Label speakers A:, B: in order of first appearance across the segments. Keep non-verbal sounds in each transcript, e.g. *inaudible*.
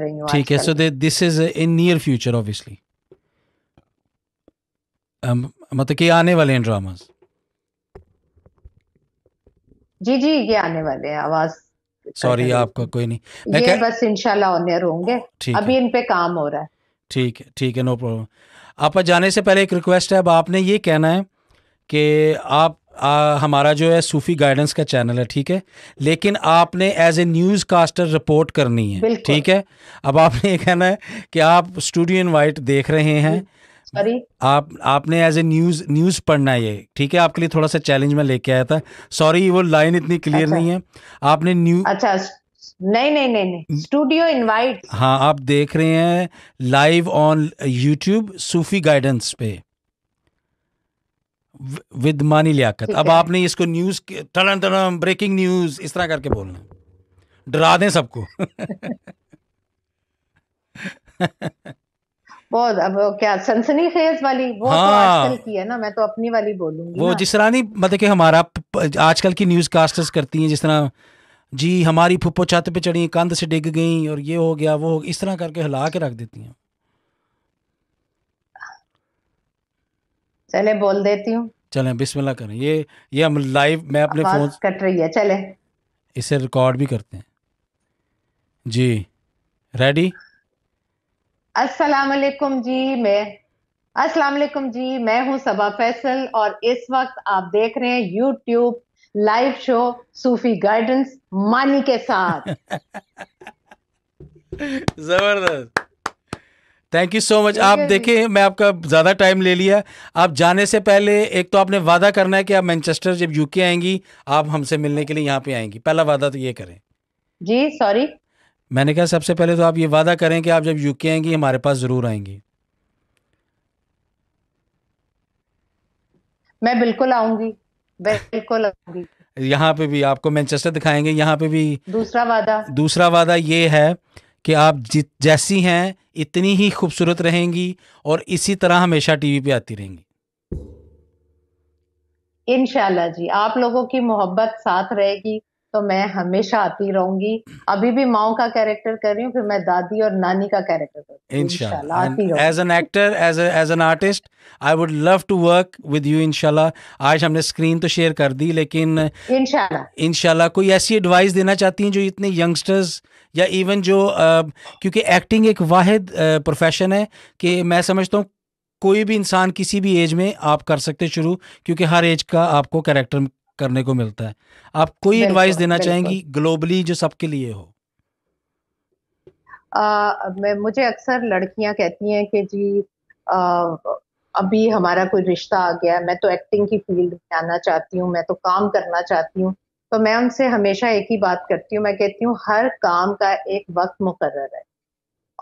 A: ठीक है so
B: this is in near future obviously मतलब कि आने वाले हैं ड्रामास
A: जी जी ये आने वाले हैं आवाज
B: सॉरी आपका कोई नहीं मैं ये
A: बस इंशाल्लाह ऑन होंगे अभी इन पे काम हो रहा है
B: ठीक है ठीक है नो प्रॉब्लम आप जाने से पहले एक रिक्वेस्ट है अब आपने ये कहना है कि आप आ, हमारा जो है सूफी गाइडेंस का चैनल है ठीक है लेकिन आपने as a newscaster report करनी है ठीक है अब आपने ये कहना है कि आप स्टूडियो इनवाइट देख रहे हैं आप आपने एज ए न्यूज न्यूज पढ़ना ये ठीक है आपके लिए थोड़ा सा चैलेंज में लेके आया था सॉरी वो लाइन इतनी क्लियर अच्छा, नहीं है आपने न्यूज अच्छा
A: नहीं नहीं नहीं नहीं स्टूडियो इनवाइट
B: हाँ आप देख रहे हैं live on YouTube Sufi guidance पे मानी लियाकत अब आपने इसको न्यूज टन टन ब्रेकिंग न्यूज इस तरह करके बोलना डरा दें सबको *laughs*
A: बहुत अब क्या सनसनी खेज वाली वो तो हाँ, तो आजकल की है ना मैं तो अपनी वाली बोलूंगी वो जिस तरह
B: नहीं मतलब कि हमारा आजकल की न्यूज कास्टर्स करती हैं जिस तरह जी हमारी फुप्पो छत पे चढ़ी कंध से डिग गई और ये हो गया वो हो, इस तरह करके हिला के रख देती हैं
A: चले बोल देती हूँ
B: चले बिस्मिल्लाह करें ये ये हम लाइव मैं अपने फोन कट रही है चले इसे रिकॉर्ड भी करते हैं जी रेडी
A: अस्सलाम वालेकुम जी मैं अस्सलाम वालेकुम जी मैं हूं सबा फैसल और इस वक्त आप देख रहे हैं YouTube live show Sufi guidance Mani के साथ *laughs*
B: जबरदस्त थैंक यू सो मच आप देखिए मैं आपका ज़्यादा टाइम ले लिया आप जाने से पहले एक तो आपने वादा करना है कि आप मैनचेस्टर जब यूके आएंगी आप हमसे मिलने के लिए यहाँ पे आएंगी पहला वादा तो ये करें जी सॉरी मैंने कहा सबसे पहले तो आप ये वादा करें कि आप जब यूके आएंगी हमारे पास ज़रूर आएंगी
A: मैं बिल्कुल आऊंगी बिल्कुल आऊंगी
B: यहाँ पे भी आपको मैनचेस्टर दिखाएंगे यहाँ पे भी
A: दूसरा वादा
B: दूसरा वादा ये है कि आप जित जैसी हैं इतनी ही खूबसूरत रहेंगी और इसी तरह हमेशा टीवी पे आती रहेंगी
A: इनशाला जी आप लोगों की मोहब्बत साथ रहेगी तो मैं हमेशा आती रहूंगी अभी भी माओ का कैरेक्टर कर रही हूँ फिर मैं दादी और नानी का कैरेक्टर
B: कर रही हूँ as an actor as as an artist I would love to work with you इनशाला आज हमने स्क्रीन तो शेयर कर दी लेकिन इनशाला इनशाला कोई ऐसी एडवाइस देना चाहती है जो इतने यंगस्टर्स या इवन जो क्योंकि एक्टिंग एक वाहिद प्रोफेशन है कि मैं समझता हूँ कोई भी इंसान किसी भी एज में आप कर सकते शुरू क्योंकि हर एज का आपको कैरेक्टर करने को मिलता है आप कोई एडवाइस देना चाहेंगी ग्लोबली जो सबके लिए हो
A: आ, मैं मुझे अक्सर लड़कियां कहती हैं कि जी आ, अभी हमारा कोई रिश्ता आ गया मैं तो एक्टिंग की फील्ड में आना चाहती हूँ मैं तो काम करना चाहती हूँ तो मैं उनसे हमेशा एक ही बात करती हूँ मैं कहती हूँ हर काम का एक वक्त मुकर है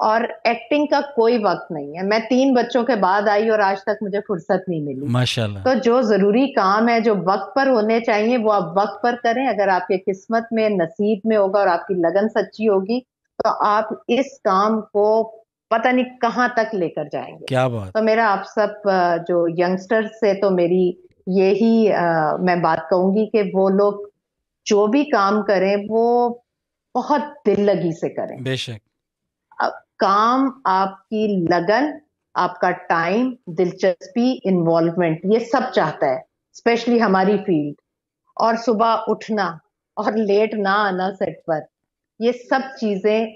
A: और एक्टिंग का कोई वक्त नहीं है मैं तीन बच्चों के बाद आई और आज तक मुझे फुर्सत नहीं मिली माशाल्लाह तो जो जरूरी काम है जो वक्त पर होने चाहिए वो आप वक्त पर करें अगर आपके किस्मत में नसीब में होगा और आपकी लगन सच्ची होगी तो आप इस काम को पता नहीं कहाँ तक लेकर जाएंगे क्या बात तो मेरा आप सब जो यंगस्टर्स से तो मेरी यही मैं बात कहूंगी कि वो लोग जो भी काम करें वो बहुत दिल लगी से करें बेशक काम आपकी लगन आपका टाइम दिलचस्पी इन्वॉल्वमेंट ये सब चाहता है स्पेशली हमारी फील्ड और सुबह उठना और लेट ना आना सेट पर ये सब चीजें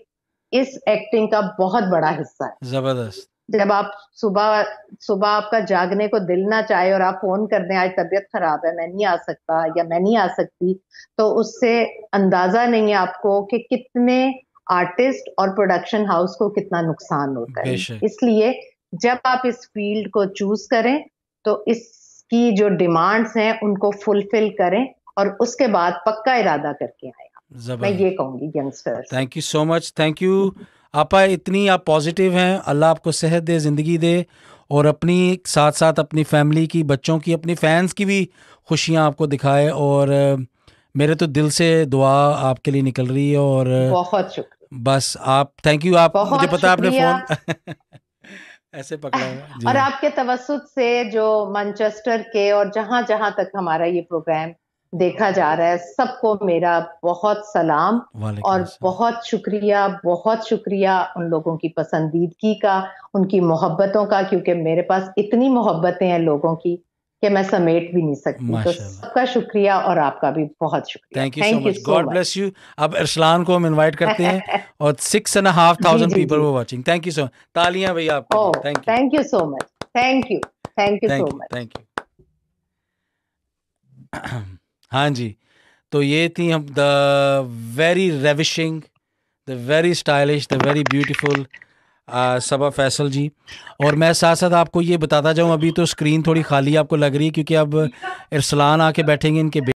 A: इस एक्टिंग का बहुत बड़ा हिस्सा है जबरदस्त जब आप सुबह सुबह आपका जागने को दिल ना चाहे और आप फोन कर दें आज तबीयत खराब है मैं नहीं आ सकता या मैं नहीं आ सकती तो उससे अंदाजा नहीं है आपको कि कितने आर्टिस्ट और प्रोडक्शन हाउस को कितना नुकसान होता है इसलिए जब आप इस फील्ड को चूज करें तो इसकी जो डिमांड्स हैं उनको फुलफिल करें और उसके बाद पक्का इरादा करके आए मैं ये कहूंगी youngster
B: thank you so much thank you आपा इतनी आप पॉजिटिव हैं अल्लाह आपको सेहत दे ज़िंदगी दे और अपनी साथ साथ अपनी फैमिली की बच्चों की अपनी फैंस की भी खुशियां आपको दिखाए और मेरे तो दिल से दुआ आपके लिए निकल रही है और बहुत शुक्र बस आप थैंक यू आप मुझे पता आपने
A: फोन
B: *laughs* ऐसे पकड़ा हुआ
A: और आपके तवसुत से जो मैनचेस्टर के और जहां जहां तक हमारा ये प्रोग्राम देखा जा रहा है सबको मेरा बहुत सलाम और बहुत शुक्रिया बहुत शुक्रिया उन लोगों की पसंदीदगी का उनकी मोहब्बतों का क्योंकि मेरे पास इतनी मोहब्बतें हैं लोगों की कि मैं समेट भी नहीं सकती तो सबका शुक्रिया और आपका भी बहुत शुक्रिया
B: thank you so much God bless you अब अरसलान को हम इनवाइट करते हैं *laughs* और six and half thousand people वो watching thank you so much
A: तालियां भैया आपको thank you thank you so much thank you thank you so much
B: thank you हाँ जी तो ये थी हम the very ravishing the very stylish the very beautiful Saba Faisal ji और मैं साथ साथ आपको ये बताता जाऊँ अभी तो स्क्रीन थोड़ी खाली आपको लग रही है क्योंकि अब इरसलान आके बैठेंगे इनके